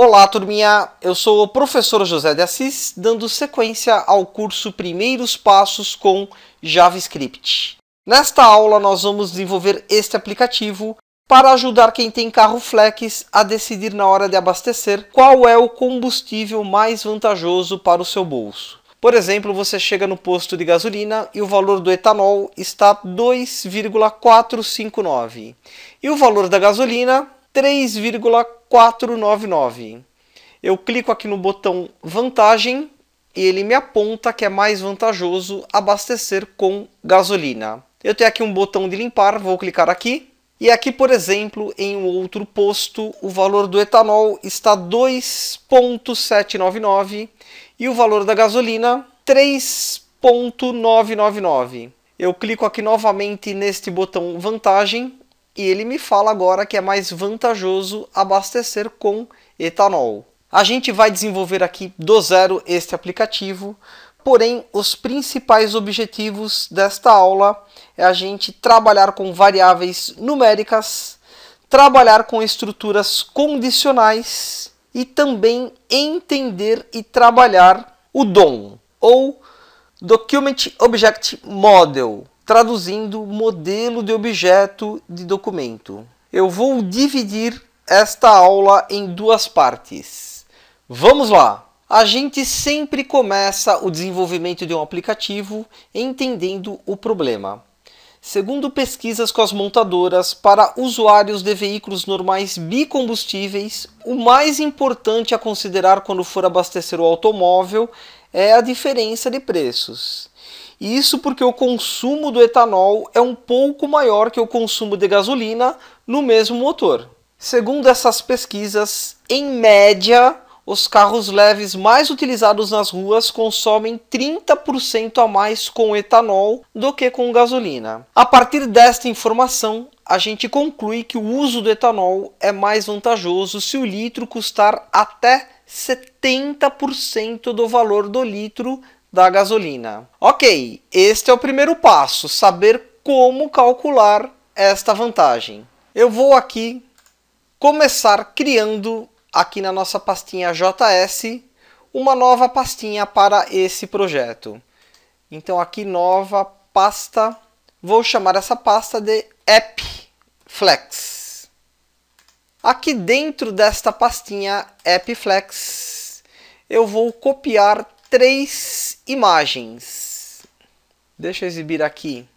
Olá, turminha! Eu sou o professor José de Assis, dando sequência ao curso Primeiros Passos com JavaScript. Nesta aula, nós vamos desenvolver este aplicativo para ajudar quem tem carro flex a decidir na hora de abastecer qual é o combustível mais vantajoso para o seu bolso. Por exemplo, você chega no posto de gasolina e o valor do etanol está 2,459 e o valor da gasolina 3,499. Eu clico aqui no botão vantagem e ele me aponta que é mais vantajoso abastecer com gasolina. Eu tenho aqui um botão de limpar, vou clicar aqui. E aqui, por exemplo, em um outro posto, o valor do etanol está 2,799 e o valor da gasolina 3,999. Eu clico aqui novamente neste botão vantagem e ele me fala agora que é mais vantajoso abastecer com etanol. A gente vai desenvolver aqui do zero este aplicativo, porém os principais objetivos desta aula é a gente trabalhar com variáveis numéricas, trabalhar com estruturas condicionais e também entender e trabalhar o DOM ou Document Object Model, traduzindo modelo de objeto de documento. Eu vou dividir esta aula em duas partes. Vamos lá! A gente sempre começa o desenvolvimento de um aplicativo entendendo o problema. Segundo pesquisas com as montadoras, para usuários de veículos normais bicombustíveis, o mais importante a considerar quando for abastecer o automóvel é a diferença de preços isso porque o consumo do etanol é um pouco maior que o consumo de gasolina no mesmo motor. Segundo essas pesquisas, em média, os carros leves mais utilizados nas ruas consomem 30% a mais com etanol do que com gasolina. A partir desta informação, a gente conclui que o uso do etanol é mais vantajoso se o litro custar até 70% do valor do litro da gasolina. Ok, este é o primeiro passo, saber como calcular esta vantagem. Eu vou aqui começar criando aqui na nossa pastinha JS uma nova pastinha para esse projeto. Então aqui nova pasta, vou chamar essa pasta de app flex. Aqui dentro desta pastinha app flex, eu vou copiar três imagens. Deixa eu exibir aqui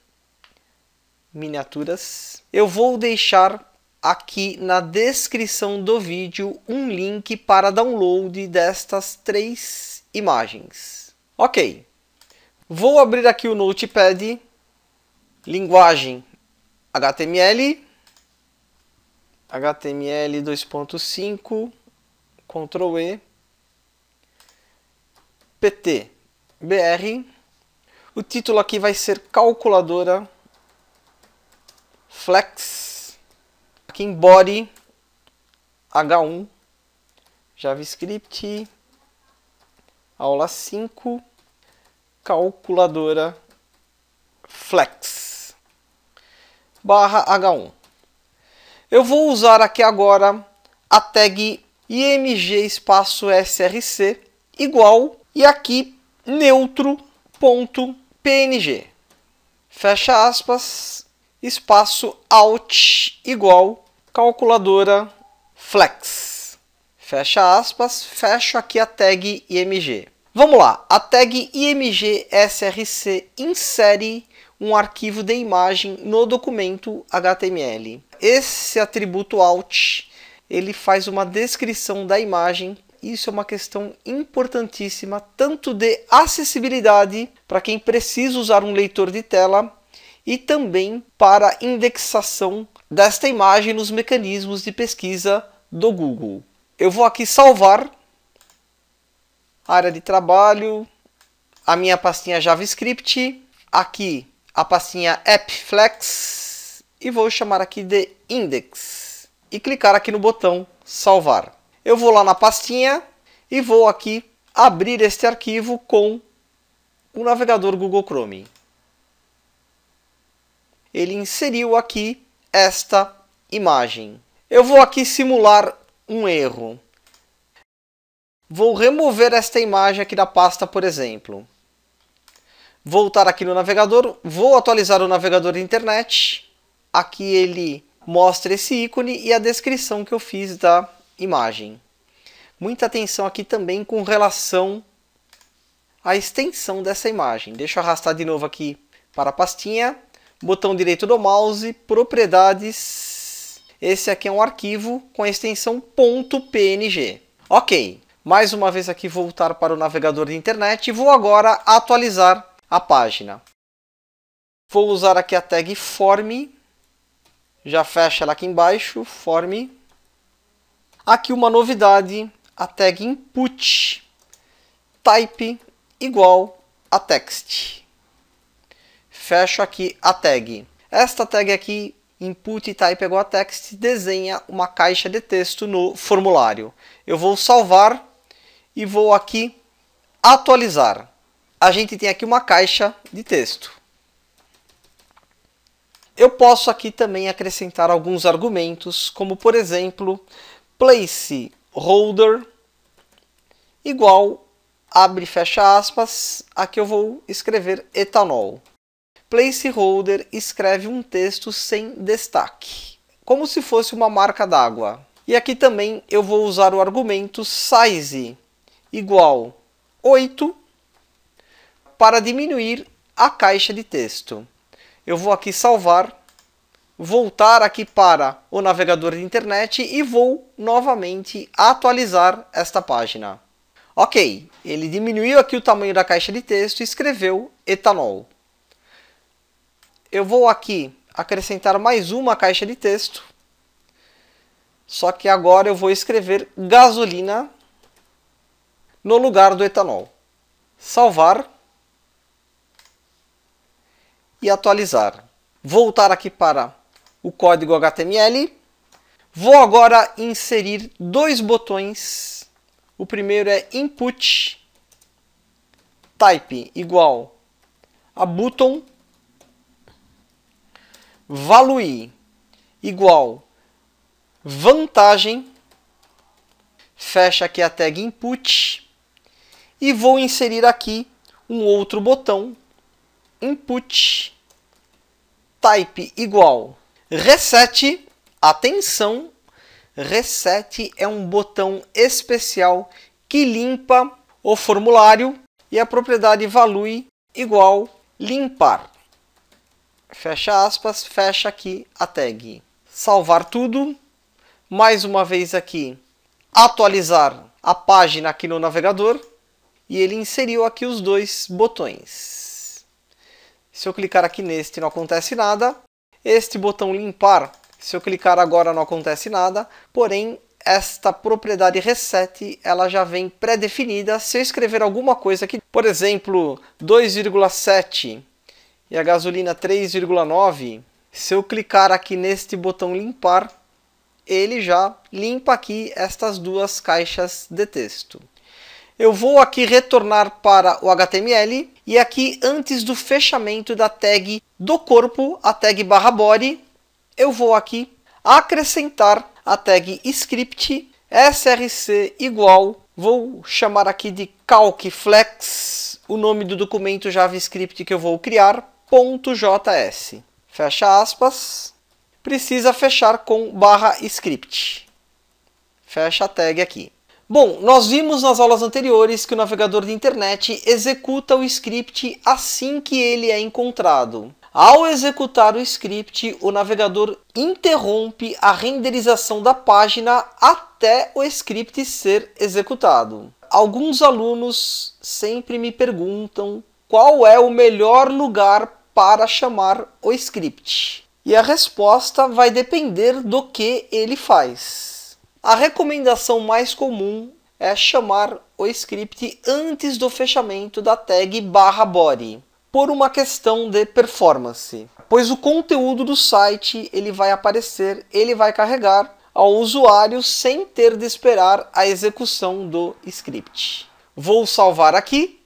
miniaturas. Eu vou deixar aqui na descrição do vídeo um link para download destas três imagens. Ok, vou abrir aqui o Notepad, linguagem HTML, HTML 2.5, Ctrl E, PT. BR. O título aqui vai ser calculadora flex. Aqui em body H1 JavaScript aula 5 calculadora flex barra H1. Eu vou usar aqui agora a tag img espaço src igual e aqui neutro.png. Fecha aspas, espaço alt igual calculadora flex. Fecha aspas, fecho aqui a tag img. Vamos lá, a tag img-src insere um arquivo de imagem no documento HTML. Esse atributo alt ele faz uma descrição da imagem isso é uma questão importantíssima, tanto de acessibilidade para quem precisa usar um leitor de tela e também para indexação desta imagem nos mecanismos de pesquisa do Google. Eu vou aqui salvar a área de trabalho, a minha pastinha JavaScript, aqui a pastinha AppFlex e vou chamar aqui de index e clicar aqui no botão salvar eu vou lá na pastinha e vou aqui abrir este arquivo com o navegador Google Chrome. Ele inseriu aqui esta imagem. Eu vou aqui simular um erro. Vou remover esta imagem aqui da pasta, por exemplo. Voltar aqui no navegador, vou atualizar o navegador de internet. Aqui ele mostra esse ícone e a descrição que eu fiz da imagem. Muita atenção aqui também com relação à extensão dessa imagem. Deixa eu arrastar de novo aqui para a pastinha, botão direito do mouse, propriedades. Esse aqui é um arquivo com a extensão .png. Ok, mais uma vez aqui voltar para o navegador de internet e vou agora atualizar a página. Vou usar aqui a tag form, já fecha ela aqui embaixo, form, Aqui uma novidade, a tag input type igual a text. Fecho aqui a tag. Esta tag aqui, input type igual a text, desenha uma caixa de texto no formulário. Eu vou salvar e vou aqui atualizar. A gente tem aqui uma caixa de texto. Eu posso aqui também acrescentar alguns argumentos, como por exemplo, placeholder igual, abre e fecha aspas, aqui eu vou escrever etanol. Placeholder escreve um texto sem destaque, como se fosse uma marca d'água. E aqui também eu vou usar o argumento size igual 8 para diminuir a caixa de texto. Eu vou aqui salvar voltar aqui para o navegador de internet e vou novamente atualizar esta página. Ok, ele diminuiu aqui o tamanho da caixa de texto e escreveu etanol. Eu vou aqui acrescentar mais uma caixa de texto. Só que agora eu vou escrever gasolina no lugar do etanol. Salvar e atualizar. Voltar aqui para o código HTML. Vou agora inserir dois botões. O primeiro é input type igual a button value igual vantagem fecha aqui a tag input e vou inserir aqui um outro botão input type igual Reset, atenção, Reset é um botão especial que limpa o formulário e a propriedade value igual limpar. Fecha aspas, fecha aqui a tag. Salvar tudo. Mais uma vez aqui, atualizar a página aqui no navegador. E ele inseriu aqui os dois botões. Se eu clicar aqui neste, não acontece nada. Este botão limpar, se eu clicar agora não acontece nada, porém esta propriedade reset ela já vem pré-definida se eu escrever alguma coisa aqui, por exemplo, 2,7 e a gasolina 3,9, se eu clicar aqui neste botão limpar, ele já limpa aqui estas duas caixas de texto. Eu vou aqui retornar para o HTML e aqui antes do fechamento da tag do corpo, a tag barra body, eu vou aqui acrescentar a tag script src igual, vou chamar aqui de calcflex, o nome do documento JavaScript que eu vou criar, .js. Fecha aspas. Precisa fechar com barra script. Fecha a tag aqui. Bom, nós vimos nas aulas anteriores que o navegador de internet executa o script assim que ele é encontrado. Ao executar o script, o navegador interrompe a renderização da página até o script ser executado. Alguns alunos sempre me perguntam qual é o melhor lugar para chamar o script. E a resposta vai depender do que ele faz. A recomendação mais comum é chamar o script antes do fechamento da tag barra body, por uma questão de performance, pois o conteúdo do site ele vai aparecer, ele vai carregar ao usuário sem ter de esperar a execução do script. Vou salvar aqui.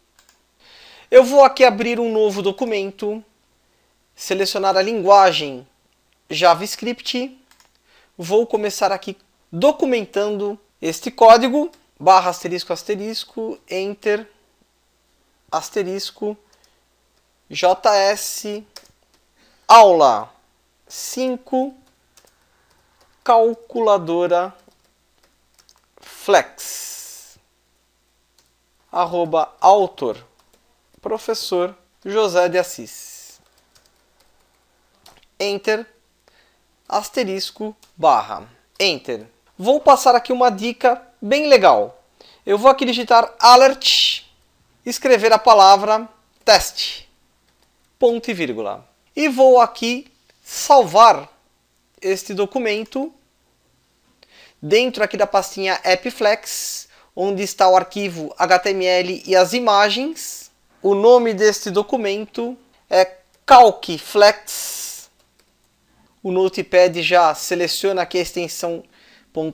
Eu vou aqui abrir um novo documento, selecionar a linguagem JavaScript. Vou começar aqui documentando este código, barra asterisco asterisco, enter, asterisco, js, aula 5, calculadora flex, arroba autor, professor José de Assis, enter, asterisco, barra, enter vou passar aqui uma dica bem legal. Eu vou aqui digitar alert, escrever a palavra teste, ponto e vírgula. E vou aqui salvar este documento dentro aqui da pastinha AppFlex, onde está o arquivo HTML e as imagens. O nome deste documento é CalcFlex. O Notepad já seleciona aqui a extensão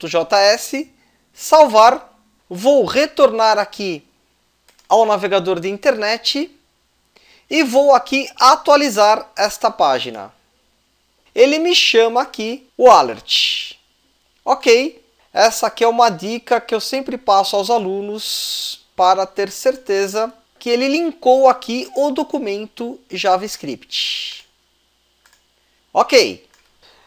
.js, salvar, vou retornar aqui ao navegador de internet e vou aqui atualizar esta página. Ele me chama aqui o alert. Ok, essa aqui é uma dica que eu sempre passo aos alunos para ter certeza que ele linkou aqui o documento JavaScript. Ok,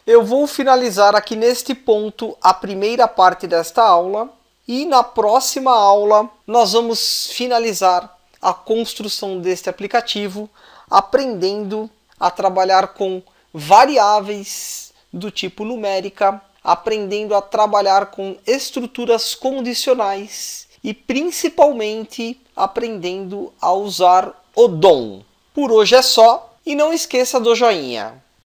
eu vou finalizar aqui neste ponto a primeira parte desta aula e na próxima aula nós vamos finalizar a construção deste aplicativo aprendendo a trabalhar com variáveis do tipo numérica, aprendendo a trabalhar com estruturas condicionais e principalmente aprendendo a usar o DOM. Por hoje é só e não esqueça do joinha.